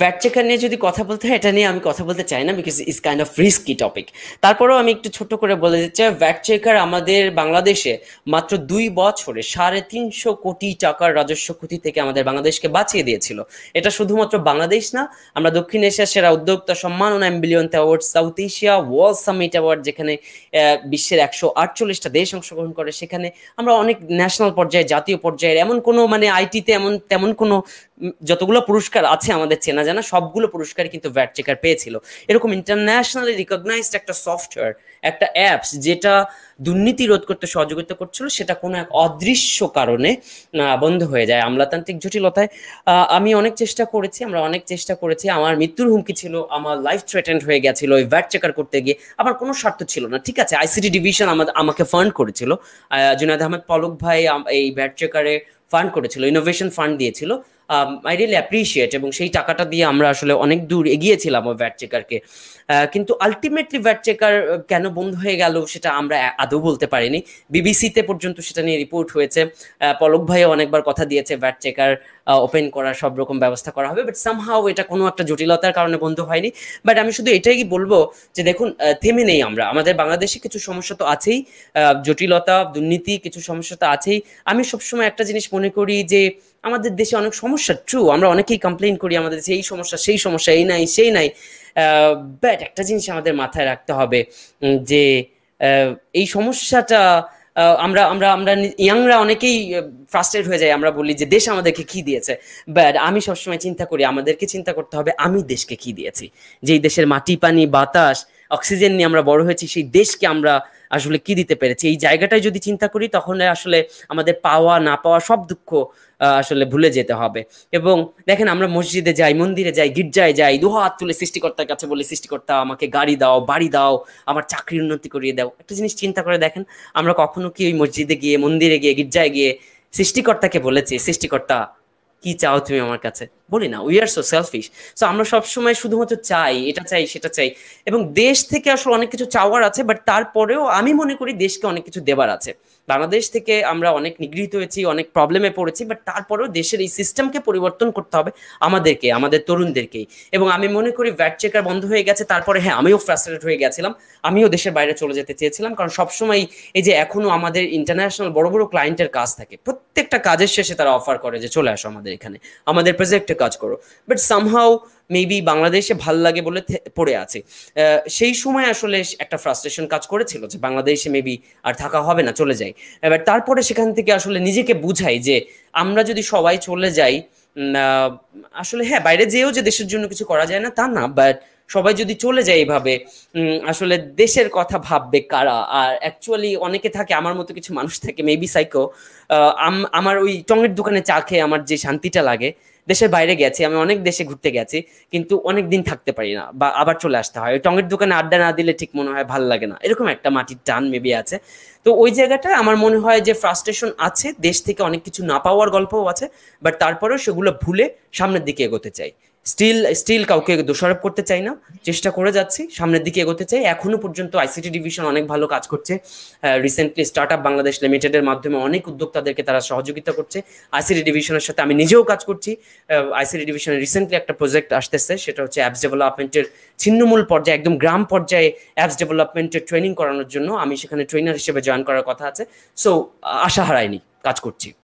fact checker নিয়ে যদি কথা বলতে হয় এটা নিয়ে আমি কথা বলতে চাই না because is kind of risky topic তারপরেও আমি একটু ছোট করে বলে দিতে চাই ফ্যাক্ট চেকার আমাদের বাংলাদেশে মাত্র দুই বছরে সাড়ে তিনশো কোটি টাকার রাজস্ব ক্ষতি থেকে আমাদের বাংলাদেশকে বাঁচিয়ে দিয়েছিল এটা শুধুমাত্র বাংলাদেশ না আমরা দক্ষিণ এশিয়ার সেরা উদ্যোক্তা সম্মান সম্মাননা অ্যাম্বিলিয়ন award South Asia world summit award যেখানে বিশ্বের একশো আটচল্লিশটা দেশ অংশগ্রহণ করে সেখানে আমরা অনেক ন্যাশনাল পর্যায়ে জাতীয় পর্যায়ের এমন কোনো মানে আইটিতে এমন তেমন কোনো যতগুলো পুরস্কার আছে আমাদের চেনা জানা সবগুলো পুরস্কার কিন্তু ভ্যাট চেকার পেয়েছিল এরকম ইন্টারন্যাশনালি রিকগনাইজড একটা সফটওয়্যার একটা অ্যাপস যেটা দুর্নীতি রোধ করতে সহযোগিতা করছিল সেটা কোনো এক অদৃশ্য কারণে বন্ধ হয়ে যায় আমলাতান্ত্রিক জটিলতায় আমি অনেক চেষ্টা করেছি আমরা অনেক চেষ্টা করেছি আমার মৃত্যুর হুমকি ছিল আমার লাইফ থ্রেটেন্ড হয়ে গেছিল ওই ভ্যাট চেকার করতে গিয়ে আমার কোনো স্বার্থ ছিল না ঠিক আছে আইসিটি ডিভিশন আমাদের আমাকে ফান্ড করেছিল জুনাদ আহমেদ পলক ভাই এই ভ্যাট চেকারে ফান্ড করেছিল ইনোভেশন ফান্ড দিয়েছিল আই রিয়েলি অ্যাপ্রিসিয়েট এবং সেই টাকাটা দিয়ে আমরা আসলে অনেক দূর এগিয়েছিলাম ওই ভ্যাট চেকারকে কিন্তু আলটিমেটলি ভ্যাট চেকার কেন বন্ধ হয়ে গেল সেটা আমরা আদৌ বলতে পারিনি বিবিসিতে পর্যন্ত সেটা নিয়ে রিপোর্ট হয়েছে পলক ভাইও অনেকবার কথা দিয়েছে ভ্যাট চেকার ওপেন করার সব রকম ব্যবস্থা করা হবে বাট সামহাও এটা কোনো একটা জটিলতার কারণে বন্ধ হয়নি বাট আমি শুধু এটাই বলবো যে দেখুন থেমে নেই আমরা আমাদের বাংলাদেশে কিছু সমস্যা তো আছেই জটিলতা দুর্নীতি কিছু সমস্যা তো আছেই আমি সবসময় একটা জিনিস মনে করি যে আমাদের দেশে অনেক সমস্যা ট্রু আমরা অনেকেই কমপ্লেন করি আমাদের দেশে এই সমস্যা সেই সমস্যা এই নাই সেই নাই ব্যাট একটা জিনিস আমাদের মাথায় রাখতে হবে যে এই সমস্যাটা আমরা আমরা আমরা ইয়াংরা অনেকেই ফ্রাস্ট্রেট হয়ে যায় আমরা বলি যে দেশ আমাদেরকে কি দিয়েছে ব্যাট আমি সবসময় চিন্তা করি আমাদেরকে চিন্তা করতে হবে আমি দেশকে কি দিয়েছি যেই দেশের মাটি পানি বাতাস অক্সিজেন নিয়ে আমরা বড় হয়েছি সেই দেশকে আমরা আসলে কি দিতে পেরেছি এই জায়গাটাই যদি চিন্তা করি তখন আসলে আমাদের পাওয়া না পাওয়া সব দুঃখ আসলে ভুলে যেতে হবে এবং দেখেন আমরা মসজিদে যাই মন্দিরে যাই গির্জায় যাই দুহাত তুলে সৃষ্টিকর্তার কাছে বলি সৃষ্টিকর্তা আমাকে গাড়ি দাও বাড়ি দাও আমার চাকরির উন্নতি করিয়ে দাও একটা জিনিস চিন্তা করে দেখেন আমরা কখনো কি ওই মসজিদে গিয়ে মন্দিরে গিয়ে গির্জায় গিয়ে সৃষ্টিকর্তাকে বলেছি সৃষ্টিকর্তা কি চাও তুমি আমার কাছে বলি না we are so selfish so আমরা সবসময় শুধুমাত্র চাই এটা চাই সেটা চাই এবং দেশ থেকে আসলে অনেক কিছু চাওয়ার আছে বাট তারপরেও আমি মনে করি দেশকে অনেক কিছু দেবার আছে বাংলাদেশ থেকে আমরা অনেক নিগৃহীত হয়েছি অনেক প্রবলেমে পড়েছি বাট তারপরেও দেশের এই সিস্টেমকে পরিবর্তন করতে হবে আমাদেরকে আমাদের তরুণদেরকেই এবং আমি মনে করি ভ্যাট চেকার বন্ধ হয়ে গেছে তারপরে হ্যাঁ আমিও ফ্রাস্ট্রেট হয়ে গেছিলাম আমিও দেশের বাইরে চলে যেতে চেয়েছিলাম কারণ সবসময় এই যে এখনো আমাদের ইন্টারন্যাশনাল বড় বড় ক্লায়েন্টের কাজ থাকে প্রত্যেকটা কাজের শেষে তারা অফার করে যে চলে আসো আমাদের এখানে আমাদের প্রজেক্টে কাজ করো বাট সামহাও মেবি বাংলাদেশে ভাল লাগে বলে পড়ে আছে সেই সময় আসলে একটা ফ্রাস্ট্রেশন কাজ করেছিল যে বাংলাদেশে মেবি আর থাকা হবে না চলে যাই এবার তারপরে সেখান থেকে আসলে নিজেকে বুঝাই যে আমরা যদি সবাই চলে যাই আসলে হ্যাঁ বাইরে যেয়েও যে দেশের জন্য কিছু করা যায় না তা না বাট সবাই যদি চলে যায় এইভাবে আসলে দেশের কথা ভাববে কারা আর অ্যাকচুয়ালি অনেকে থাকে আমার মতো কিছু মানুষ থাকে মেবি সাইকো আমার ওই টঙের দোকানে চা খেয়ে আমার যে শান্তিটা লাগে দেশের বাইরে গেছি আমি অনেক দেশে ঘুরতে গেছি কিন্তু অনেক দিন থাকতে পারি না বা আবার চলে আসতে হয় ওই টঙের দোকানে আড্ডা না দিলে ঠিক মনে হয় ভাল লাগে না এরকম একটা মাটির টান মেবি আছে তো ওই জায়গাটায় আমার মনে হয় যে ফ্রাস্ট্রেশন আছে দেশ থেকে অনেক কিছু না পাওয়ার গল্পও আছে বাট তারপরেও সেগুলো ভুলে সামনের দিকে এগোতে চাই স্টিল স্টিল কাউকে দোষারোপ করতে চাই না চেষ্টা করে যাচ্ছি সামনের দিকে এগোতে চাই এখনো পর্যন্ত আইসিটি ডিভিশন অনেক ভালো কাজ করছে রিসেন্টলি স্টার্ট আপ বাংলাদেশ লিমিটেডের মাধ্যমে অনেক উদ্যোক্তাদেরকে তারা সহযোগিতা করছে আইসিটি ডিভিশনের সাথে আমি নিজেও কাজ করছি আইসিটি ডিভিশনে রিসেন্টলি একটা প্রজেক্ট আসতেছে সেটা হচ্ছে অ্যাপস ডেভেলপমেন্টের ছিন্নমূল পর্যায়ে একদম গ্রাম পর্যায়ে অ্যাপস ডেভেলপমেন্টের ট্রেনিং করানোর জন্য আমি সেখানে ট্রেনার হিসেবে জয়েন করার কথা আছে সো আশা হারায়নি কাজ করছি